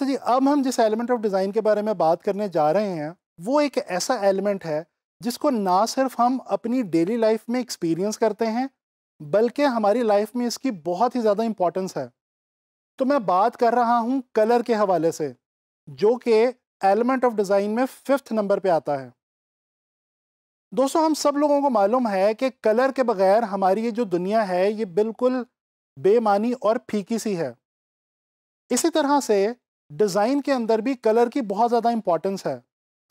अच्छा जी अब हम जिस एलिमेंट ऑफ डिज़ाइन के बारे में बात करने जा रहे हैं वो एक ऐसा एलिमेंट है जिसको ना सिर्फ हम अपनी डेली लाइफ में एक्सपीरियंस करते हैं बल्कि हमारी लाइफ में इसकी बहुत ही ज़्यादा इम्पोर्टेंस है तो मैं बात कर रहा हूँ कलर के हवाले से जो कि एलिमेंट ऑफ डिज़ाइन में फिफ्थ नंबर पे आता है दोस्तों हम सब लोगों को मालूम है कि कलर के बगैर हमारी ये जो दुनिया है ये बिल्कुल बेमानी और फीकी सी है इसी तरह से डिज़ाइन के अंदर भी कलर की बहुत ज़्यादा इंपॉर्टेंस है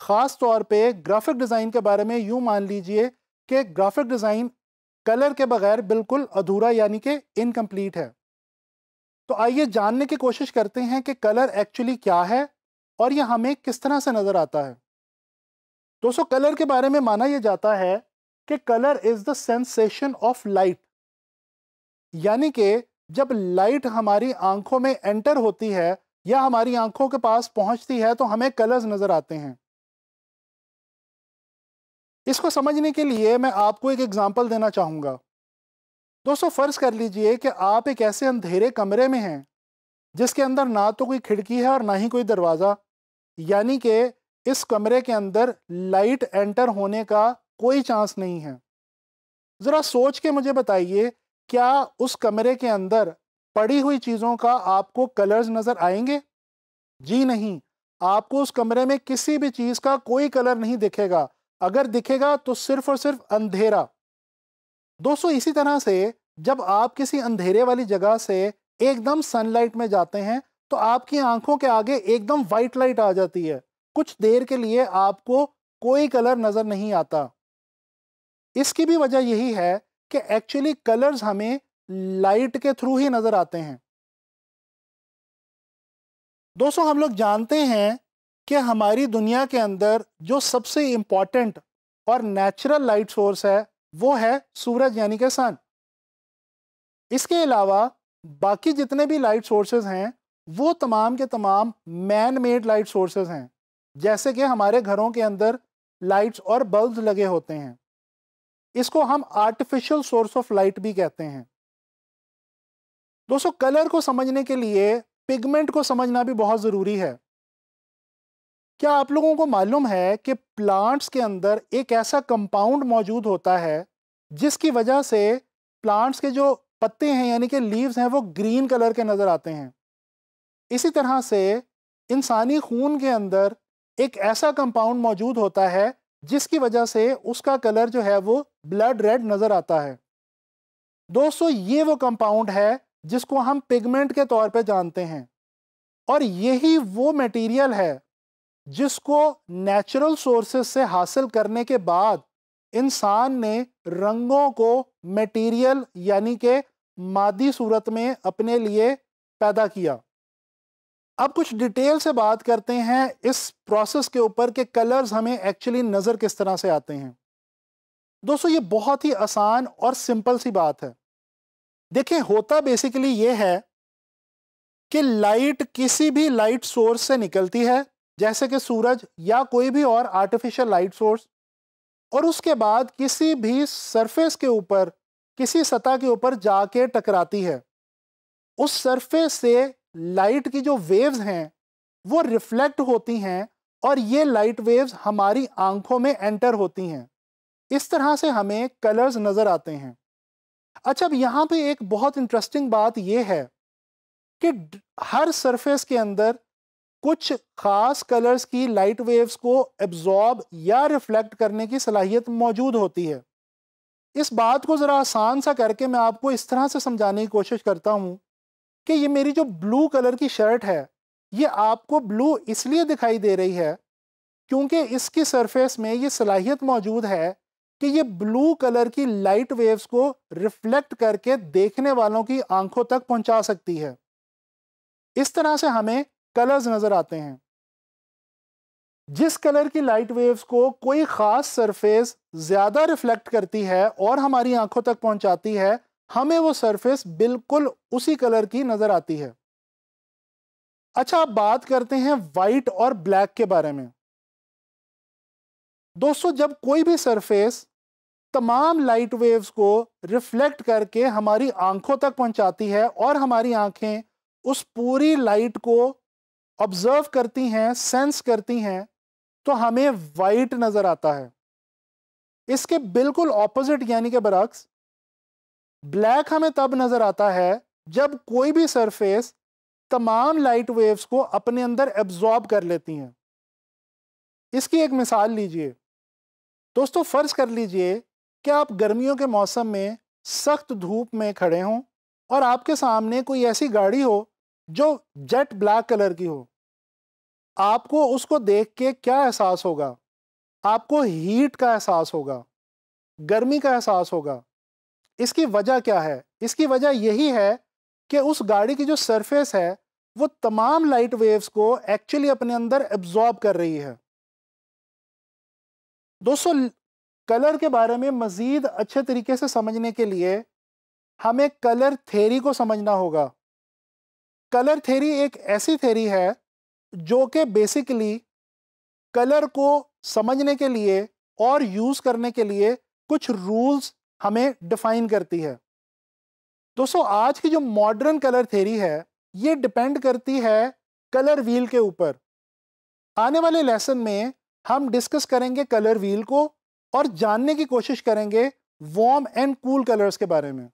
ख़ास तौर पे ग्राफिक डिज़ाइन के बारे में यूँ मान लीजिए कि ग्राफिक डिज़ाइन कलर के बगैर बिल्कुल अधूरा यानी कि इनकम्प्लीट है तो आइए जानने की कोशिश करते हैं कि कलर एक्चुअली क्या है और यह हमें किस तरह से नज़र आता है दोस्तों कलर के बारे में माना यह जाता है कि colour is the sensation of light यानी कि जब लाइट हमारी आंखों में एंटर होती है या हमारी आंखों के पास पहुंचती है तो हमें कलर्स नज़र आते हैं इसको समझने के लिए मैं आपको एक एग्ज़ाम्पल देना चाहूँगा दोस्तों फ़र्ज़ कर लीजिए कि आप एक ऐसे अंधेरे कमरे में हैं जिसके अंदर ना तो कोई खिड़की है और ना ही कोई दरवाज़ा यानी कि इस कमरे के अंदर लाइट एंटर होने का कोई चांस नहीं है ज़रा सोच के मुझे बताइए क्या उस कमरे के अंदर पड़ी हुई चीज़ों का आपको कलर्स नज़र आएंगे जी नहीं आपको उस कमरे में किसी भी चीज़ का कोई कलर नहीं दिखेगा अगर दिखेगा तो सिर्फ और सिर्फ अंधेरा दोस्तों इसी तरह से जब आप किसी अंधेरे वाली जगह से एकदम सनलाइट में जाते हैं तो आपकी आंखों के आगे एकदम वाइट लाइट आ जाती है कुछ देर के लिए आपको कोई कलर नज़र नहीं आता इसकी भी वजह यही है कि एक्चुअली कलर्स हमें लाइट के थ्रू ही नज़र आते हैं दोस्तों हम लोग जानते हैं कि हमारी दुनिया के अंदर जो सबसे इंपॉर्टेंट और नेचुरल लाइट सोर्स है वो है सूरज यानी कि सन इसके अलावा बाकी जितने भी लाइट सोर्सेज हैं वो तमाम के तमाम मैन मेड लाइट सोर्सेज हैं जैसे कि हमारे घरों के अंदर लाइट्स और बल्ब लगे होते हैं इसको हम आर्टिफिशियल सोर्स ऑफ लाइट भी कहते हैं दोस्तों कलर को समझने के लिए पिगमेंट को समझना भी बहुत ज़रूरी है क्या आप लोगों को मालूम है कि प्लांट्स के अंदर एक ऐसा कंपाउंड मौजूद होता है जिसकी वजह से प्लांट्स के जो पत्ते हैं यानी कि लीव्स हैं वो ग्रीन कलर के नज़र आते हैं इसी तरह से इंसानी खून के अंदर एक ऐसा कंपाउंड मौजूद होता है जिसकी वजह से उसका कलर जो है वो ब्लड रेड नज़र आता है दोस्तों ये वो कंपाउंड है जिसको हम पिगमेंट के तौर पे जानते हैं और यही वो मटेरियल है जिसको नेचुरल सोर्सेस से हासिल करने के बाद इंसान ने रंगों को मटेरियल यानी के मादी सूरत में अपने लिए पैदा किया अब कुछ डिटेल से बात करते हैं इस प्रोसेस के ऊपर कि कलर्स हमें एक्चुअली नज़र किस तरह से आते हैं दोस्तों ये बहुत ही आसान और सिंपल सी बात है देखिए होता बेसिकली ये है कि लाइट किसी भी लाइट सोर्स से निकलती है जैसे कि सूरज या कोई भी और आर्टिफिशियल लाइट सोर्स और उसके बाद किसी भी सरफेस के ऊपर किसी सतह के ऊपर जाके टकराती है उस सरफेस से लाइट की जो वेव्स हैं वो रिफ्लेक्ट होती हैं और ये लाइट वेव्स हमारी आंखों में एंटर होती हैं इस तरह से हमें कलर्स नज़र आते हैं अच्छा अब यहाँ पे एक बहुत इंटरेस्टिंग बात यह है कि हर सरफेस के अंदर कुछ खास कलर्स की लाइट वेव्स को एब्जॉर्ब या रिफ्लेक्ट करने की सलाहियत मौजूद होती है इस बात को ज़रा आसान सा करके मैं आपको इस तरह से समझाने की कोशिश करता हूँ कि ये मेरी जो ब्लू कलर की शर्ट है ये आपको ब्लू इसलिए दिखाई दे रही है क्योंकि इसकी सरफेस में ये सलाहियत मौजूद है कि ये ब्लू कलर की लाइट वेव्स को रिफ्लेक्ट करके देखने वालों की आंखों तक पहुंचा सकती है इस तरह से हमें कलर्स नजर आते हैं जिस कलर की लाइट वेव्स को कोई ख़ास सरफेस ज़्यादा रिफ्लेक्ट करती है और हमारी आंखों तक पहुंचाती है हमें वो सरफेस बिल्कुल उसी कलर की नज़र आती है अच्छा आप बात करते हैं वाइट और ब्लैक के बारे में दोस्तों जब कोई भी सरफेस तमाम लाइट वेव्स को रिफ्लेक्ट करके हमारी आंखों तक पहुंचाती है और हमारी आंखें उस पूरी लाइट को ऑब्जर्व करती हैं सेंस करती हैं तो हमें वाइट नज़र आता है इसके बिल्कुल ऑपोजिट यानी के बरक्स ब्लैक हमें तब नज़र आता है जब कोई भी सरफेस तमाम लाइट वेव्स को अपने अंदर एब्जॉर्ब कर लेती हैं इसकी एक मिसाल लीजिए दोस्तों फ़र्ज़ कर लीजिए क्या आप गर्मियों के मौसम में सख्त धूप में खड़े हों और आपके सामने कोई ऐसी गाड़ी हो जो जेट ब्लैक कलर की हो आपको उसको देख के क्या एहसास होगा आपको हीट का एहसास होगा गर्मी का एहसास होगा इसकी वजह क्या है इसकी वजह यही है कि उस गाड़ी की जो सरफेस है वो तमाम लाइट वेव्स को एक्चुअली अपने अंदर एब्जॉर्ब कर रही है दोस्तों कलर के बारे में मज़ीद अच्छे तरीके से समझने के लिए हमें कलर थेरी को समझना होगा कलर थेरी एक ऐसी थेरी है जो कि बेसिकली कलर को समझने के लिए और यूज़ करने के लिए कुछ रूल्स हमें डिफ़ाइन करती है दोस्तों आज की जो मॉडर्न कलर थेरी है ये डिपेंड करती है कलर व्हील के ऊपर आने वाले लेसन में हम डिस्कस करेंगे कलर व्हील को और जानने की कोशिश करेंगे वार्म एंड कूल कलर्स के बारे में